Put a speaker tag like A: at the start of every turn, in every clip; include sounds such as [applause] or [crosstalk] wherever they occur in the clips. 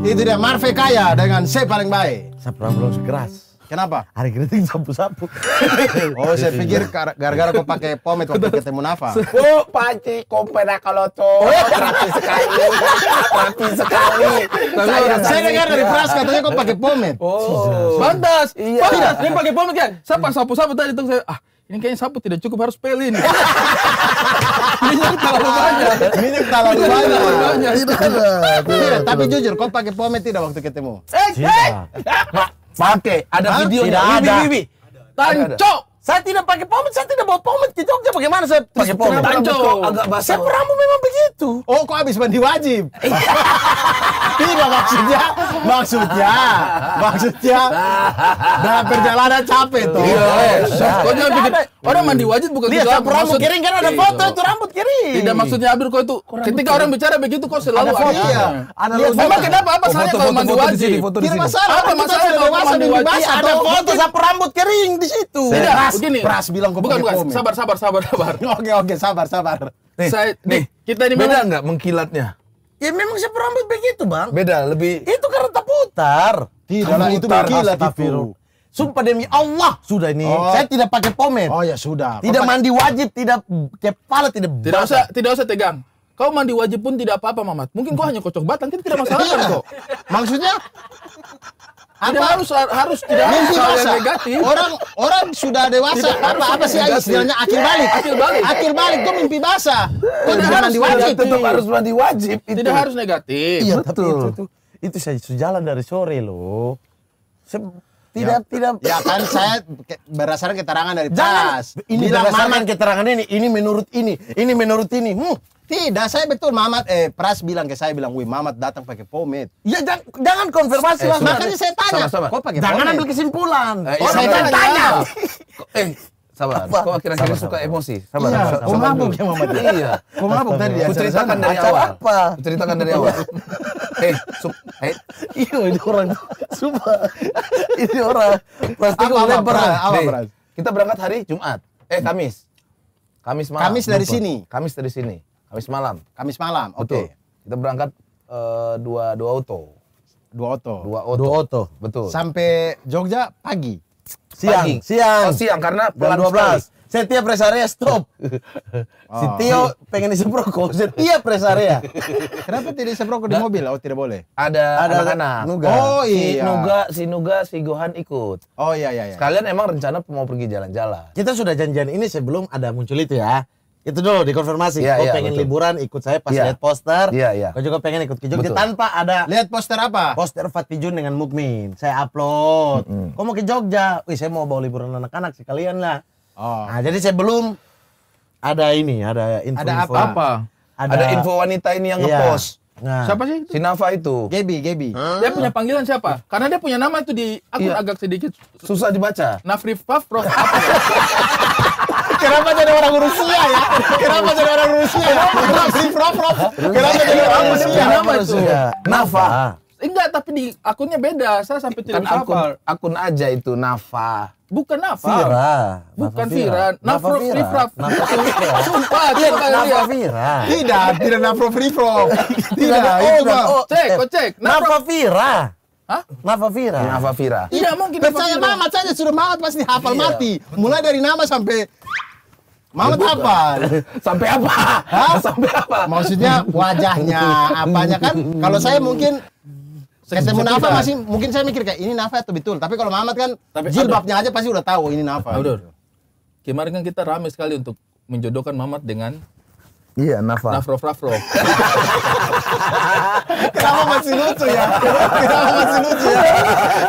A: Itu dia Marve Kaya dengan C paling baik. Sebelum keras. Kenapa? Hari kritik sapu-sapu. [laughs] oh, saya pikir gara-gara kau pakai pomade waktu ketemu Nafa. [laughs] Oh, panci kompena kalau tuh rapi sekali, rapi sekali. Saya, saya dengar dari gitu. Pras katanya kau pakai
B: pomade. Oh, pantas. Iya. Pantas, dia pakai pomade kan? Siapa sapu-sapu tadi tuh saya ah ini kayaknya sapu tidak cukup harus pelin.
A: [laughs] minyak terlalu banyak. Minyak terlalu banyak. banyak. Iya, tapi jujur, kau pakai pomade tidak waktu ketemu? Eh, eh. Pakai, ada Hah? videonya. Tidak Wibi,
B: ada. Ada, Tanco.
A: Saya tidak pakai pomade, saya tidak bawa pomade ke Jogja. Bagaimana saya pakai pomade? Tanco. Agak basah. Saya peramu memang begitu. Oh, kok habis mandi wajib? [laughs] Iya. tidak maksudnya, maksudnya, maksudnya dalam perjalanan capek tuh. Iya. Eh, iya. Kok jangan bikin, orang mandi wajib bukan Lihat, juga rambut kering kan ada iya. foto itu rambut kering. Tidak maksudnya
B: Abdul kok itu. Ketika orang bicara begitu kok selalu ada. Iya. Ada Memang kenapa apa oh, salahnya kalau mandi wajib? Tidak masalah. Apa masalahnya kalau mandi wajib? Ada foto
A: sapu rambut kering di situ. Tidak. Pras, begini. Pras bilang ke bukan, bukan. Komen. Sabar, sabar, sabar, sabar. [laughs] oke, oke, sabar, sabar. Nih, Saya, nih, kita ini beda nggak mengkilatnya? Ya memang perambut begitu, Bang. Beda, lebih. Itu karena putar. Tidak lah, itu mengkilat itu. Sumpah demi Allah sudah ini. Oh. Saya tidak pakai pomade. Oh ya sudah. Tidak mandi wajib, tidak kepala tidak. Tidak
B: usah, tidak usah tegang. Kau mandi wajib pun tidak apa-apa, Mamat. Mungkin kau hanya kocok batang, kita tidak masalah kan kok.
A: Maksudnya apa? Tidak harus harus tidak harus hal yang negatif. Orang orang sudah dewasa. Tidak apa apa sih sebenarnya akhir balik. akhir balik. akhir balik itu mimpi basah. Tidak, tidak harus wajib. Tetap harus mandi wajib. Itu. Tidak harus negatif. Iya, Betul. itu, itu itu saya sejalan dari sore loh. Se tidak, ya, tidak. Ya kan saya berdasarkan keterangan dari Jangan, Pas. Ini Bilang berdasarkan keterangan ini, ini menurut ini, ini menurut ini. Hmm, tidak, saya betul Mamat eh Pras bilang ke saya bilang, "Wih, Mamat datang pakai pomade." Ya jang, jangan konfirmasi eh, Makanya saya tanya. Sama, sama. Kok pakai Jangan pomade? ambil kesimpulan. Eh, oh, saya tanya. tanya. [laughs] eh, sabar. Apa? Kok akhir-akhir suka emosi? Sabar. Iya, kok mabuk ya Mamat? [laughs] Iya. Kok mabuk tadi ya? Ceritakan dari awal. Apa?
B: Ceritakan dari awal.
A: Eh, sup, eh. Iya, ini orang. Sumpah. ini orang. Pasti apa, apa, berat. Apa, Kita berangkat hari Jumat. Eh, Kamis. Kamis malam. Kamis dari sini. Kamis dari sini. Kamis malam. Kamis malam. Oke. Okay. Kita berangkat uh, dua dua auto. Dua auto. Dua auto. Dua auto. Betul. Sampai Jogja pagi. Siang. Pagi. Siang. Oh, siang karena pelan dua belas. Setiap rest area stop. Oh. [laughs] Si ah. pengen isep rokok setiap rest area. [laughs] Kenapa tidak isep rokok di mobil? Oh, tidak boleh. Ada ada anak Nuga. Oh iya. Si Nuga, si Nuga, si Gohan ikut. Oh iya iya iya. Kalian emang rencana mau pergi jalan-jalan. Kita sudah janjian ini sebelum ada muncul itu ya itu dulu dikonfirmasi. Ya, yeah, oh, Kau iya, yeah, pengen betul. liburan, ikut saya pas yeah. lihat poster. Iya, iya. Kau juga pengen ikut ke Jogja tanpa ada Lihat poster apa? Poster Fatijun dengan Mukmin. Saya upload. Mm -hmm. Kau mau ke Jogja? Wih, saya mau bawa liburan anak-anak sekalian lah. Oh. Nah, jadi saya belum ada ini, ada info. Ada apa? apa? Ada, ada info wanita ini yang iya. ngepost. Nah. Siapa sih? Itu? Si Nafa itu. Gebi, Gebi.
B: Hmm? Dia punya panggilan siapa? Karena dia punya nama itu di akun iya. agak sedikit susah dibaca. Nafri bro. [laughs] Kenapa jadi orang Rusia ya? Kenapa jadi orang Rusia
A: ya? Prof, si Prof,
B: Kenapa jadi orang Rusia? Kenapa itu? Nafa. Ah. Enggak, tapi di akunnya beda. Saya sampai tidak kan akun,
A: akun aja itu Nafa.
B: Bukan Nafa. Vira.
A: Bukan Vira. Nafa Vira. Nafa Vira. Nafa Vira. [laughs] Iya, tidak, tidak Nafa Vira. [laughs] Tidak, itu Bang. Oh, oh, cek, eh, oh, cek. Nafa Vira. Hah? Nafa Vira. Nafa Vira. Tidak mungkin. Percaya Mamat saja sudah Mamat pasti hafal iya. mati. Mulai dari nama sampai Mamat apa? [laughs] Sampai apa? Hah? [laughs] Sampai apa? Maksudnya wajahnya, apanya kan? Kalau saya mungkin saya mau Nafa masih mungkin saya mikir kayak ini Nafa atau betul. Tapi kalau Mamat kan Tapi, jilbabnya aja pasti udah tahu
B: ini Nafa. Kemarin kan kita rame sekali untuk menjodohkan Mamat dengan Iya, Nafa. Nafro Nafro.
A: Kamu [laughs] masih lucu ya? kamu masih lucu ya?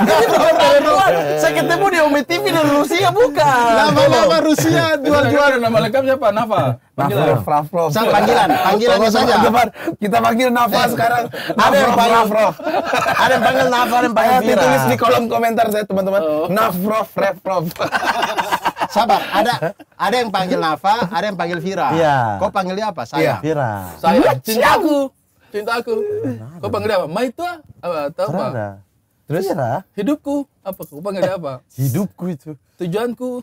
A: Nafro Frafro. Saya ketemu di Umi TV dari Rusia
B: bukan. Nama-nama Rusia jual-jual. Nama lengkap siapa? Nafa. Nafro Nafro. Sang panggilan, panggilannya saja.
A: Kita panggil Nafa eh, sekarang. Ada yang panggil Nafro. Ada yang panggil Nafa, ada yang panggil Ditulis di kolom komentar saya teman-teman. Nafro oh. Nafro sabar. Ada ada yang panggil Nafa, ada yang panggil Vira. Iya. Kau panggilnya apa? Saya. Iya. Vira. Saya. Cintaku. Cintaku. Kau panggil apa? Maita? Apa?
B: Tahu apa? Terus? Vira. Hidupku. Apa? Kau panggil apa?
A: Hidupku itu.
B: Tujuanku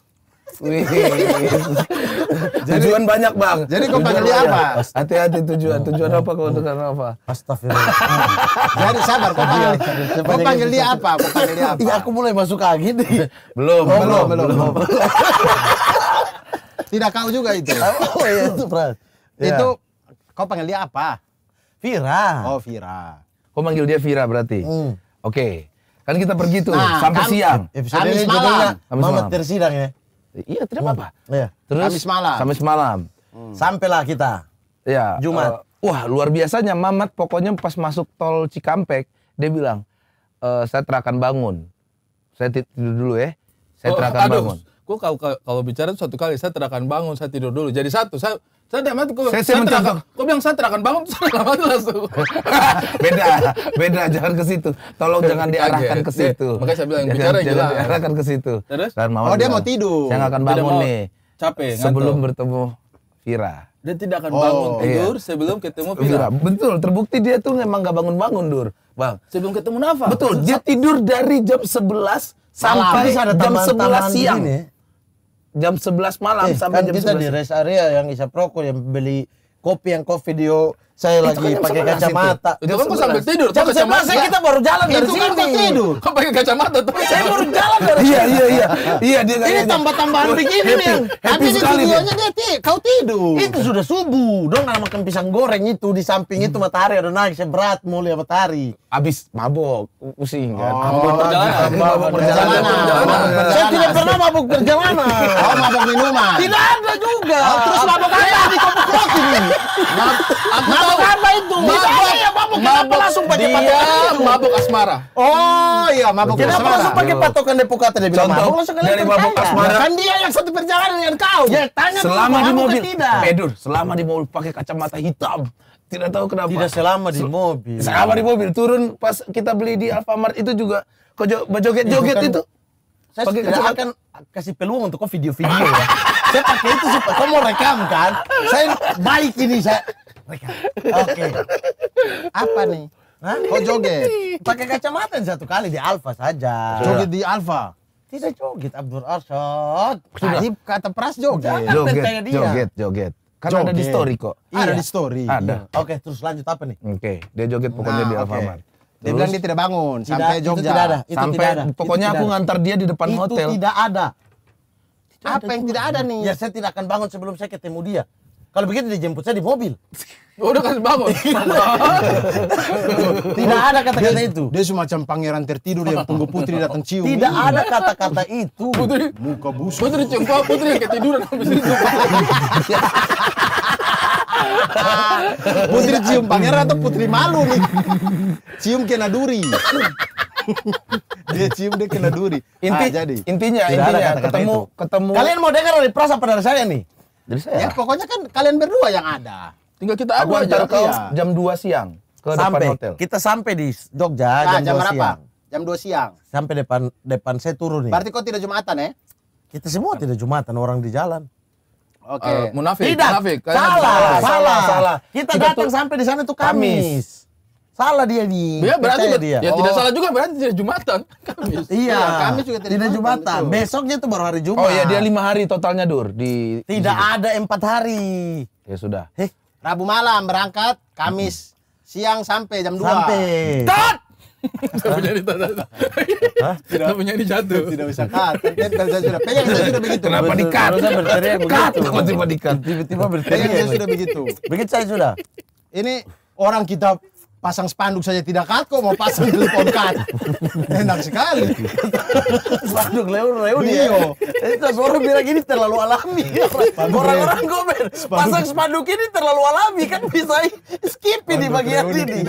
A: tujuan banyak bang. Jadi kau panggil dia apa? Hati-hati tujuan. Tujuan apa kau untuk apa? Astagfirullah. Jadi sabar kau panggil. Kau panggil dia apa? Kau panggil dia apa? Iya aku mulai masuk angin nih. Belum, oh, belum, belum, [laughs] Tidak kau juga itu. Oh iya itu Pras. [laughs] Itu kau panggil dia apa? Vira. Oh Vira. Kau manggil dia Vira berarti. Hmm. Oke. Okay. Kan kita pergi tuh nah, sampai kami, siang. Episode Kamis malam. Kamis tersidang ya. Iya, tidak apa-apa. Hmm. Iya. Terus habis malam. Sampai semalam. Hmm. Sampailah kita. Iya. Jumat. Uh, wah, luar biasanya Mamat pokoknya pas masuk tol Cikampek, dia bilang, e, saya terakan bangun. Saya tidur dulu ya. Saya oh, terakan bangun.
B: Gue kalau, kalau bicara satu kali, saya terakan bangun, saya tidur dulu. Jadi satu, saya saya tidak mati. Saya, saya, saya Kau bilang saya akan bangun, [laughs] saya tidak mati langsung. [laughs]
A: beda, beda. Jangan ke situ. Tolong jangan diarahkan ke iya. situ. Makanya saya bilang bicara jangan, jangan diarahkan ke situ. Terus? mau oh dia mau tidur. Saya nggak akan bangun nih. Capek. Sebelum bertemu Vira.
B: Dia tidak akan oh, bangun tidur iya. sebelum ketemu Vira. Vira.
A: Betul. Terbukti dia tuh memang nggak bangun-bangun dur. Bang. Sebelum ketemu Nafa. Betul. Dia tidur dari jam 11 sampai jam 11 siang. Begini jam 11 malam eh, sampai kan jam kita 11. di rest area yang isap rokok yang beli kopi yang kau video saya lagi kan pakai kacamata. Itu, itu kan gua sambil tidur. Sambil kacamata saya kita baru jalan dari itu kan kau tidur.
B: Kau [laughs] pakai kacamata tuh. Saya
A: baru jalan dari iya, sini. Iya iya iya. Iya dia Ini tambah-tambahan begini nih. Tapi itu videonya dia ti kau tidur. Itu sudah subuh. Dong makan pisang goreng itu di samping itu hmm. matahari ada naik saya berat mau lihat matahari. Habis mabok pusing kan. Oh, mabok perjalanan. Mabok perjalanan. Saya tidak pernah mabok perjalanan. Oh mabok minuman. Tidak ada juga. Oh, terus mabok apa? Mabuk apa itu? Mabuk. Ya, mabuk. langsung pakai patokan? mabuk asmara. Oh iya, mabuk Kenapa asmara. Kenapa langsung pakai patokan Depukata dia bilang mabuk langsung Dari mabuk iya. asmara. Kan dia yang satu perjalanan dengan kau. Ya, tanya selama di mobil. Tidak. Edur, eh, selama di mobil pakai kacamata hitam tidak tahu kenapa. Tidak selama di mobil. Selama di mobil turun pas kita beli di Alfamart itu juga kok joget-joget itu. Saya tidak akan kasih peluang untuk kau video-video ya. [laughs] saya pakai itu supaya kamu rekam kan saya baik ini saya rekam oke okay. apa nih Hah? Kok joget? Pakai kacamata satu kali di Alfa saja. Joget di Alfa? Tidak joget, Abdur Arsyad. Sudah. kata Pras joget. Jangan joget, dia. joget, joget. Kan joget. ada di story kok. Iya. Ada di story. Ada. Oke, okay, terus lanjut apa nih? Oke, okay. dia joget pokoknya nah, di Alfa Okay. Dia terus, bilang dia tidak bangun tidak, sampai Jogja. Itu tidak ada. Itu sampai tidak ada. pokoknya itu tidak aku ada. ngantar dia di depan itu hotel. Itu tidak ada apa yang tidak ada nih? Ya saya tidak akan bangun sebelum saya ketemu dia. Kalau begitu dijemput saya di mobil. [laughs] Udah kan bangun. [laughs] Iya. Tidak ada kata-kata itu. Dia semacam pangeran tertidur yang tunggu putri datang cium. Tidak iya. ada kata-kata itu. Putri muka busuk. Putri cium putri ketiduran habis itu.
B: [laughs] putri cium pangeran atau putri malu nih?
A: Cium kena duri dia cium dia kena duri [laughs] inti ah, jadi intinya Tidak intinya kata -kata ketemu itu. ketemu kalian mau dengar dari perasa dari saya nih dari saya ya pokoknya kan kalian berdua yang ada tinggal kita aku aja kau iya. jam 2 siang ke sampai, depan hotel kita sampai di Jogja nah, jam, jam 2 berapa? siang jam 2 siang sampai depan depan saya turun nih berarti kau tidak jumatan ya kita semua tidak jumatan orang di jalan Oke, okay. uh, eh, munafik, tidak, munafik. Salah, salah, salah, salah, salah. Kita, kita datang sampai di sana tuh Kamis. Kamis. Salah dia nih. Ya berarti Percaya dia. Ya oh. tidak salah juga berarti tidak Jumatan. [laughs] Kamis. iya. iya Kamis juga tidak, tidak Jumatan. Jumatan. Besoknya itu baru hari Jumat. Oh iya dia lima hari totalnya Dur di Tidak di ada empat hari. Ya sudah. Eh. Rabu malam berangkat, Kamis siang sampai jam dua. Sampai. Tat! [laughs] Tidak punya ini Tidak punya ini jatuh. Tidak bisa cut. Tidak bisa sudah. Pegang saya sudah begitu. Kenapa di cut? berteriak Cut. tiba di cut? Tiba-tiba berteriak. Pegang saya sudah begitu. Begitu saya sudah. Ini orang kita pasang spanduk saja tidak kaku, mau pasang telepon kat enak sekali spanduk leu leu dia iya. itu orang bilang ini terlalu alami orang-orang komen pasang spanduk ini terlalu alami kan bisa skip di bagian ini